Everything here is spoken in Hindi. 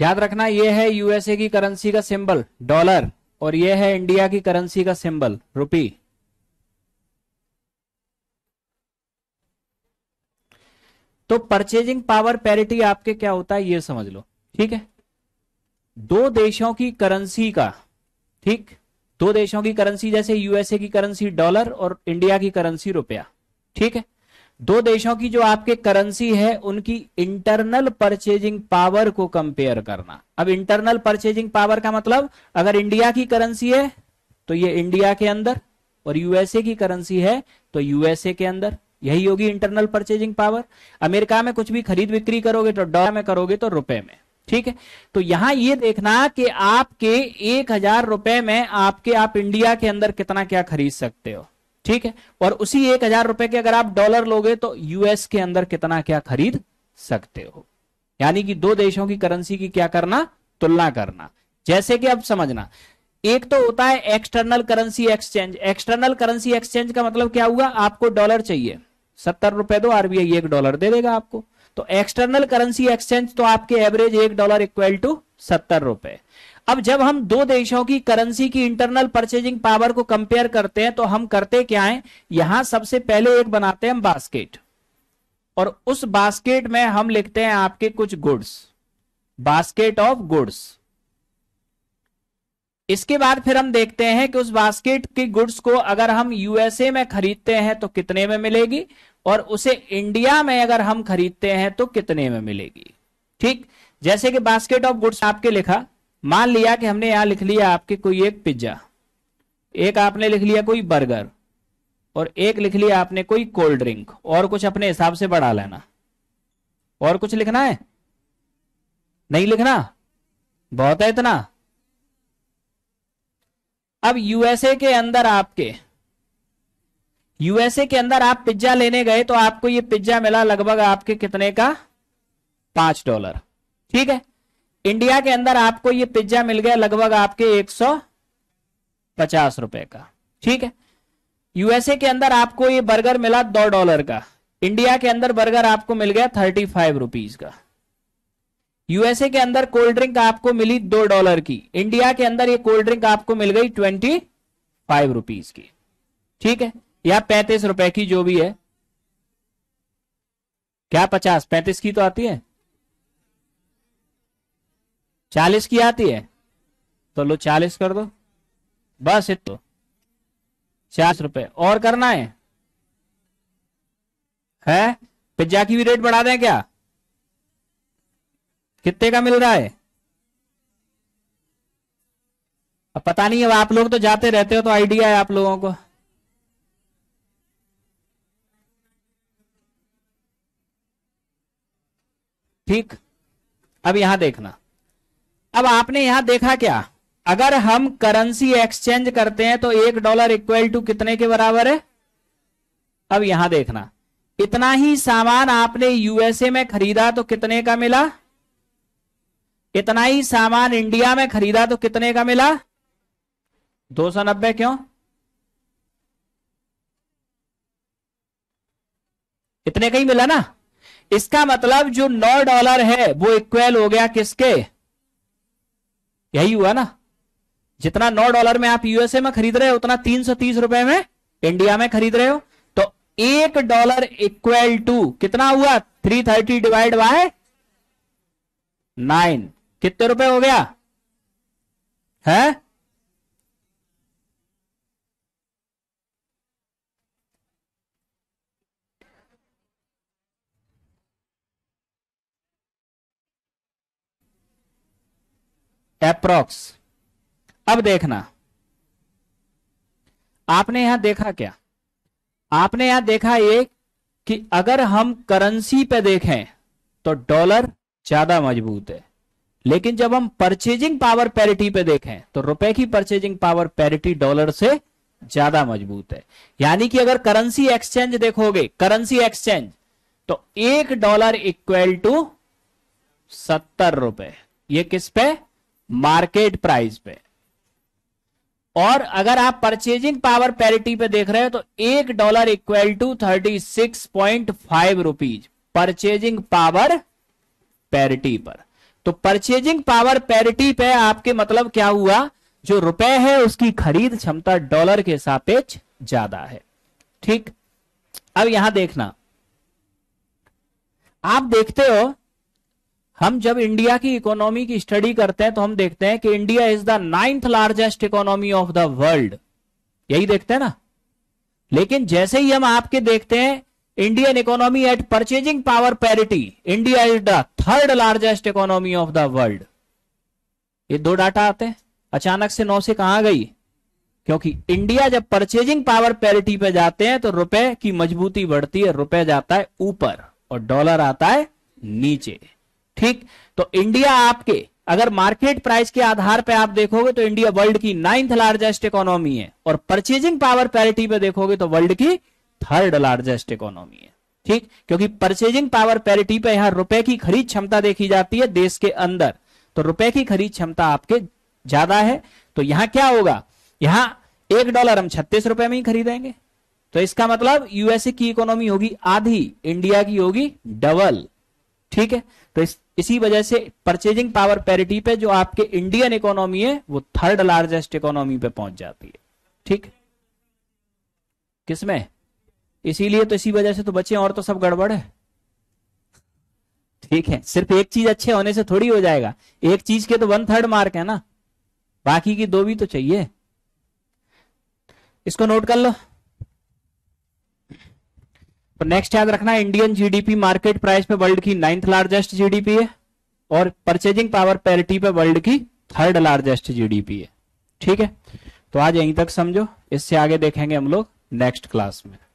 याद रखना यह है यूएसए की करेंसी का सिंबल डॉलर और यह है इंडिया की करेंसी का सिंबल रुपी तो परचेजिंग पावर पैरिटी आपके क्या होता है यह समझ लो ठीक है दो देशों की करेंसी का ठीक दो देशों की करेंसी जैसे यूएसए की करेंसी डॉलर और इंडिया की करेंसी रुपया ठीक है दो देशों की जो आपके करेंसी है उनकी इंटरनल परचेजिंग पावर को कंपेयर करना अब इंटरनल परचेजिंग पावर का मतलब अगर इंडिया की करेंसी है तो ये इंडिया के अंदर और यूएसए की करेंसी है तो यूएसए के अंदर यही होगी इंटरनल परचेजिंग पावर अमेरिका में कुछ भी खरीद बिक्री करोगे तो डॉलर में करोगे तो रुपए में ठीक है तो यहां ये देखना कि आपके एक हजार रुपए में आपके आप इंडिया के अंदर कितना क्या खरीद सकते हो ठीक है और उसी एक हजार रुपए के अगर आप डॉलर लोगे तो यूएस के अंदर कितना क्या खरीद सकते हो यानी कि दो देशों की करेंसी की क्या करना तुलना करना जैसे कि अब समझना एक तो होता है external currency exchange external currency exchange का मतलब क्या हुआ आपको डॉलर चाहिए सत्तर रुपए दो आरबीआई एक डॉलर दे देगा आपको तो एक्सटर्नल करेंसी एक्सचेंज तो आपके एवरेज एक डॉलर इक्वल टू सत्तर रुपए अब जब हम दो देशों की करेंसी की इंटरनल परचेजिंग पावर को कंपेयर करते हैं तो हम करते क्या है यहां सबसे पहले एक बनाते हैं बास्केट और उस बास्केट में हम लिखते हैं आपके कुछ गुड्स बास्केट ऑफ गुड्स इसके बाद फिर हम देखते हैं कि उस बास्केट के गुड्स को अगर हम यूएसए में खरीदते हैं तो कितने में मिलेगी और उसे इंडिया में अगर हम खरीदते हैं तो कितने में मिलेगी ठीक जैसे कि बास्केट ऑफ गुड्स आपके लिखा मान लिया कि हमने यहां लिख लिया आपके कोई एक पिज्जा एक आपने लिख लिया कोई बर्गर और एक लिख लिया आपने कोई कोल्ड ड्रिंक और कुछ अपने हिसाब से बढ़ा लेना और कुछ लिखना है नहीं लिखना बहुत है इतना अब यूएसए के अंदर आपके यूएसए के अंदर आप पिज्जा लेने गए तो आपको ये पिज्जा मिला लगभग आपके कितने का पांच डॉलर ठीक है इंडिया के अंदर आपको ये पिज्जा मिल गया लगभग आपके एक सौ पचास रुपए का ठीक है यूएसए के अंदर आपको ये बर्गर मिला दो डॉलर का इंडिया के अंदर बर्गर आपको मिल गया थर्टी फाइव रुपीज का यूएसए के अंदर कोल्ड ड्रिंक आपको मिली दो डॉलर की इंडिया के अंदर ये कोल्ड ड्रिंक आपको मिल गई ट्वेंटी फाइव रुपीज की ठीक है या पैंतीस रुपए की जो भी है क्या पचास पैंतीस की तो आती है चालीस की आती है तो लो चालीस कर दो बस इतना तो चालीस रुपए और करना है है पिज्जा की भी रेट बढ़ा दें क्या कितने का मिल रहा है अब पता नहीं अब आप लोग तो जाते रहते हो तो आइडिया है आप लोगों को ठीक अब यहां देखना अब आपने यहां देखा क्या अगर हम करेंसी एक्सचेंज करते हैं तो एक डॉलर इक्वल टू कितने के बराबर है अब यहां देखना इतना ही सामान आपने यूएसए में खरीदा तो कितने का मिला इतना ही सामान इंडिया में खरीदा तो कितने का मिला दो सौ नब्बे क्यों इतने का ही मिला ना इसका मतलब जो नौ डॉलर है वो इक्वल हो गया किसके यही हुआ ना जितना नौ डॉलर में आप यूएसए में खरीद रहे हो उतना तीन सौ तीस रुपए में इंडिया में खरीद रहे हो तो एक डॉलर इक्वल टू कितना हुआ three thirty divide by nine कितने रुपए हो गया है अप्रोक्स अब देखना आपने यहां देखा क्या आपने यहां देखा ये कि अगर हम करेंसी पे देखें तो डॉलर ज्यादा मजबूत है लेकिन जब हम परचेजिंग पावर पैरिटी पे देखें तो रुपए की परचेजिंग पावर पैरिटी डॉलर से ज्यादा मजबूत है यानी कि अगर करेंसी एक्सचेंज देखोगे करेंसी एक्सचेंज तो एक डॉलर इक्वल टू सत्तर रुपए ये किस पे मार्केट प्राइस पे और अगर आप परचेजिंग पावर पैरिटी पे देख रहे हो तो एक dollar equal to thirty six point five rupees purchasing power parity पर तो परचेजिंग पावर पैरिटी पे आपके मतलब क्या हुआ जो रुपए है उसकी खरीद क्षमता डॉलर के सापेक्ष ज्यादा है ठीक अब यहां देखना आप देखते हो हम जब इंडिया की इकोनॉमी की स्टडी करते हैं तो हम देखते हैं कि India is the ninth largest economy of the world यही देखते हैं ना लेकिन जैसे ही हम आपके देखते हैं Indian economy at purchasing power parity India is the third largest economy of the world ये दो डाटा आते हैं अचानक से नौ से कहां गई क्योंकि इंडिया जब परचेजिंग पावर पैरिटी पे जाते हैं तो रुपए की मजबूती बढ़ती है रुपए जाता है ऊपर और डॉलर आता है नीचे ठीक तो इंडिया आपके अगर मार्केट प्राइस के आधार पर आप देखोगे तो इंडिया वर्ल्ड की नाइन्थ लार्जेस्ट इकोनॉमी है और परचेजिंग पावर पैरिटी पे देखोगे तो वर्ल्ड की थर्ड लार्जेस्ट इकोनॉमी है ठीक क्योंकि परचेजिंग पावर पैरिटी पे यहां रुपए की खरीद क्षमता देखी जाती है देश के अंदर तो रुपए की खरीद क्षमता आपके ज्यादा है तो यहां क्या होगा यहां एक डॉलर हम छत्तीस रुपए में ही खरीदेंगे तो इसका मतलब यूएसए की इकोनॉमी होगी आधी इंडिया की होगी डबल ठीक है तो इस, इसी वजह से परचेजिंग पावर पैरिटी पे जो आपके इंडियन इकोनॉमी है वो थर्ड लार्जेस्ट इकोनॉमी पे पहुंच जाती है ठीक किसमें इसीलिए तो इसी वजह से तो बच्चे और तो सब गड़बड़ है ठीक है सिर्फ एक चीज अच्छे होने से थोड़ी हो जाएगा एक चीज के तो वन थर्ड मार्क है ना बाकी की दो भी तो चाहिए इसको नोट कर लो तो नेक्स्ट याद रखना इंडियन जीडीपी मार्केट प्राइस पे वर्ल्ड की नाइन्थ लार्जेस्ट जीडीपी है और परचेजिंग पावर पैरिटी पे वर्ल्ड की थर्ड लार्जेस्ट जीडीपी है ठीक है तो आज यहीं तक समझो इससे आगे देखेंगे हम लोग नेक्स्ट क्लास में